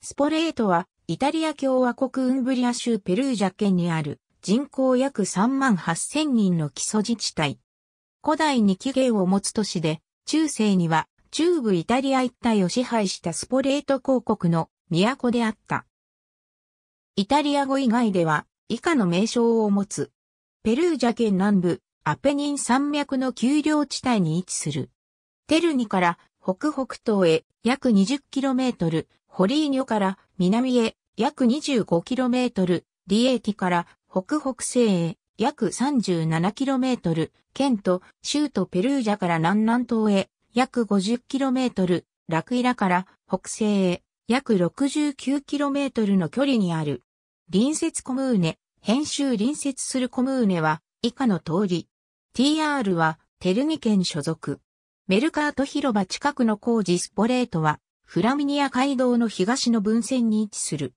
スポレートは、イタリア共和国ウンブリア州ペルージャ県にある人口約3万8000人の基礎自治体。古代に起源を持つ都市で、中世には中部イタリア一帯を支配したスポレート公国の都であった。イタリア語以外では以下の名称を持つ。ペルージャ県南部、アペニン山脈の丘陵地帯に位置する。テルニから北北東へ約 20km、ホリーニョから南へ約 25km、リエーティから北北西へ約 37km、県と州都ペルージャから南南東へ約 50km、ラクイラから北西へ約 69km の距離にある。隣接コムーネ、編集隣接するコムーネは以下の通り。TR はテルニ県所属。メルカート広場近くの工事スポレートはフラミニア街道の東の分線に位置する。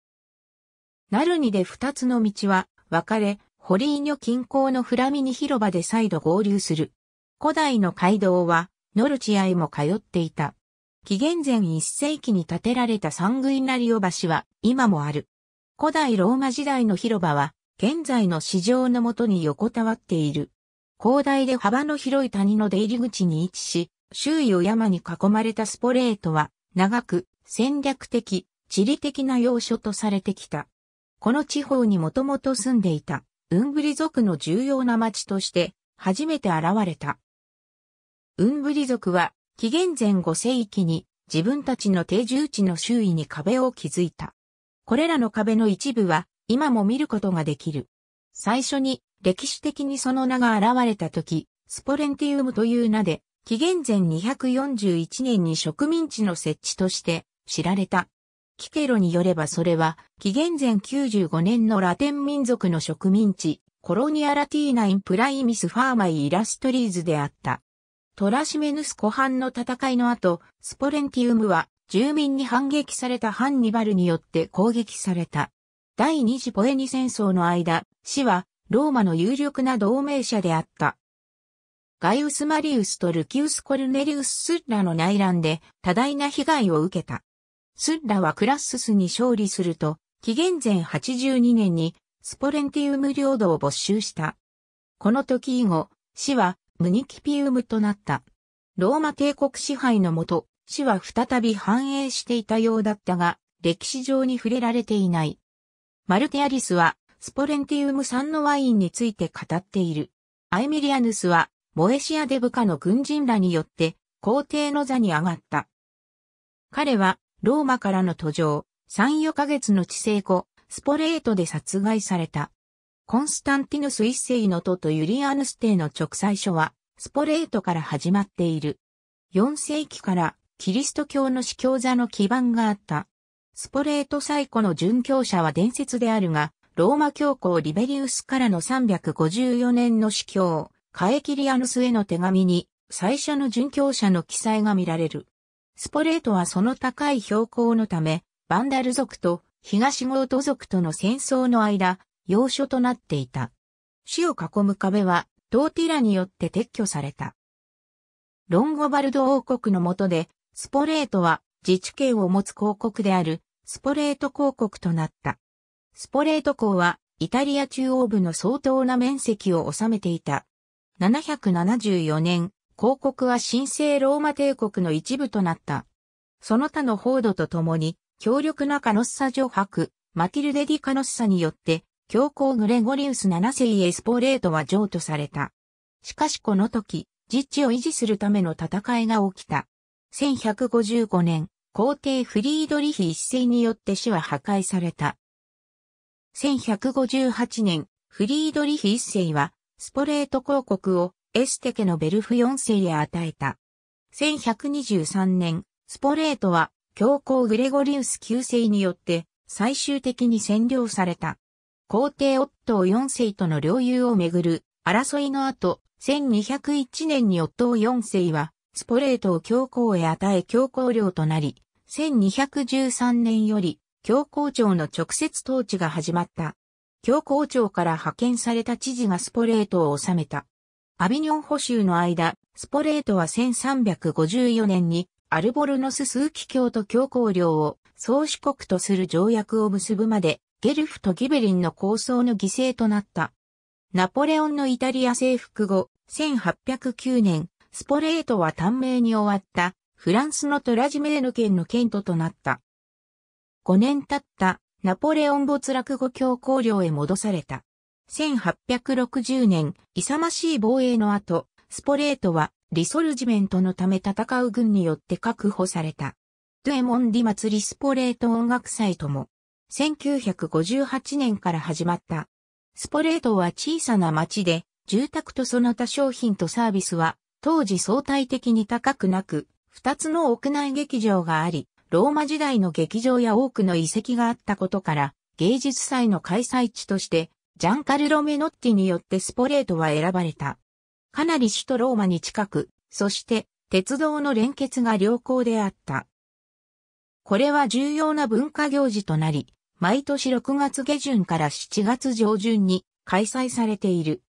ナルニで二つの道は、分かれ、ホリーニョ近郊のフラミニ広場で再度合流する。古代の街道は、ノルチアへも通っていた。紀元前1世紀に建てられたサングイナリオ橋は今もある。古代ローマ時代の広場は現在の市場のもとに横たわっている。広大で幅の広い谷の出入り口に位置し、周囲を山に囲まれたスポレートは長く戦略的、地理的な要所とされてきた。この地方にもともと住んでいた、ウンブリ族の重要な町として、初めて現れた。ウンブリ族は、紀元前5世紀に、自分たちの定住地の周囲に壁を築いた。これらの壁の一部は、今も見ることができる。最初に、歴史的にその名が現れた時、スポレンティウムという名で、紀元前241年に植民地の設置として知られた。キケロによればそれは、紀元前95年のラテン民族の植民地、コロニアラティーナインプライミスファーマイイラストリーズであった。トラシメヌス湖畔の戦いの後、スポレンティウムは住民に反撃されたハンニバルによって攻撃された。第二次ポエニ戦争の間、死はローマの有力な同盟者であった。ガイウス・マリウスとルキウス・コルネリウス・スッラの内乱で多大な被害を受けた。スッラはクラッススに勝利すると、紀元前82年にスポレンティウム領土を没収した。この時以後、市はムニキピウムとなった。ローマ帝国支配のもと、市は再び繁栄していたようだったが、歴史上に触れられていない。マルテアリスは、スポレンティウム産のワインについて語っている。アイミリアヌスは、モエシアデブカの軍人らによって皇帝の座に上がった。彼はローマからの途上、3、4ヶ月の治世後、スポレートで殺害された。コンスタンティヌス一世の徒とユリアヌス帝の直裁書は、スポレートから始まっている。4世紀からキリスト教の司教座の基盤があった。スポレート最古の殉教者は伝説であるが、ローマ教皇リベリウスからの354年の司教、カエキリアヌスへの手紙に最初の殉教者の記載が見られる。スポレートはその高い標高のため、バンダル族と東ゴート族との戦争の間、要所となっていた。死を囲む壁は、トーティラによって撤去された。ロンゴバルド王国の下で、スポレートは自治権を持つ公国である、スポレート公国となった。スポレート公は、イタリア中央部の相当な面積を収めていた774年、広告は神聖ローマ帝国の一部となった。その他の報道とともに、強力なカノッサ女伯、マティルデ・ディ・カノッサによって、教皇グレゴリウス7世エスポレートは譲渡された。しかしこの時、実地を維持するための戦いが起きた。1155年、皇帝フリードリヒ一世によって死は破壊された。1158年、フリードリヒ一世はスポレート公国をエステ家のベルフ4世へ与えた。1123年、スポレートは教皇グレゴリウス9世によって最終的に占領された。皇帝オットー4世との領有をめぐる争いの後、1201年にオットー4世はスポレートを教皇へ与え教皇領となり、1213年より教皇庁の直接統治が始まった。教皇庁から派遣された知事がスポレートを治めた。アビニョン保守の間、スポレートは1354年にアルボルノス数奇教と教皇領を創主国とする条約を結ぶまで、ゲルフとギベリンの構想の犠牲となった。ナポレオンのイタリア征服後、1809年、スポレートは短命に終わった、フランスのトラジメーヌ県の県都となった。5年経ったナポレオン没落後教皇領へ戻された。1860年、勇ましい防衛の後、スポレートはリソルジメントのため戦う軍によって確保された。ドゥエモンディ祭りスポレート音楽祭とも、1958年から始まった。スポレートは小さな町で、住宅とその他商品とサービスは、当時相対的に高くなく、二つの屋内劇場があり、ローマ時代の劇場や多くの遺跡があったことから、芸術祭の開催地として、ジャンカルロ・メノッティによってスポレートは選ばれた。かなり首都ローマに近く、そして鉄道の連結が良好であった。これは重要な文化行事となり、毎年6月下旬から7月上旬に開催されている。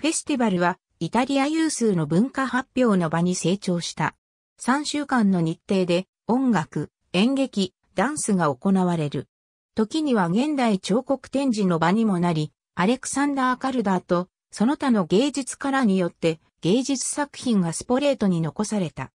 フェスティバルはイタリア有数の文化発表の場に成長した。3週間の日程で音楽、演劇、ダンスが行われる。時には現代彫刻展示の場にもなり、アレクサンダー・カルダーとその他の芸術家らによって芸術作品がスポレートに残された。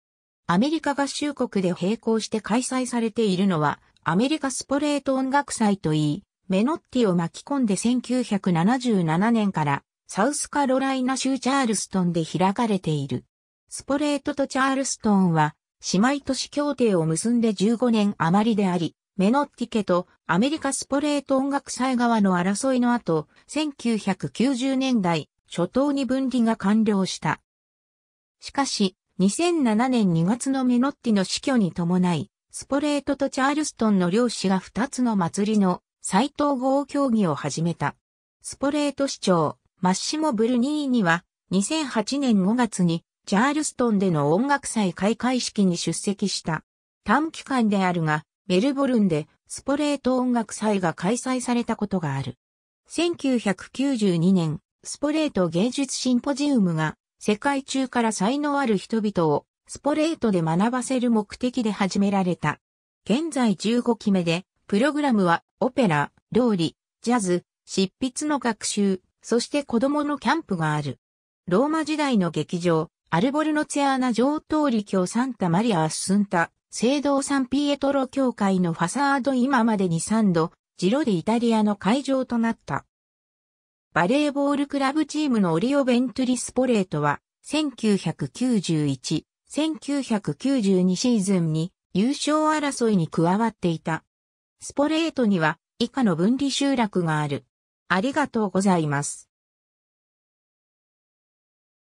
アメリカ合衆国で並行して開催されているのはアメリカスポレート音楽祭といい、メノッティを巻き込んで1977年からサウスカロライナ州チャールストンで開かれている。スポレートとチャールストンは姉妹都市協定を結んで15年余りであり、メノッティ家とアメリカスポレート音楽祭側の争いの後、1990年代初頭に分離が完了した。しかし、2007年2月のメノッティの死去に伴い、スポレートとチャールストンの両氏が2つの祭りの再統合協議を始めた。スポレート市長、マッシモ・ブルニーには、2008年5月にチャールストンでの音楽祭開会式に出席した。短期間であるが、メルボルンでスポレート音楽祭が開催されたことがある。1992年、スポレート芸術シンポジウムが世界中から才能ある人々をスポレートで学ばせる目的で始められた。現在15期目で、プログラムはオペラ、料理、ジャズ、執筆の学習、そして子供のキャンプがある。ローマ時代の劇場、アルボルノツェアーナ上等陸教サンタマリア・アッスンタ、聖堂サンピエトロ教会のファサード今までに3度、ジロでイタリアの会場となった。バレーボールクラブチームのオリオ・ベントリスポレートは、1991、1992シーズンに優勝争いに加わっていた。スポレートには以下の分離集落がある。ありがとうございます。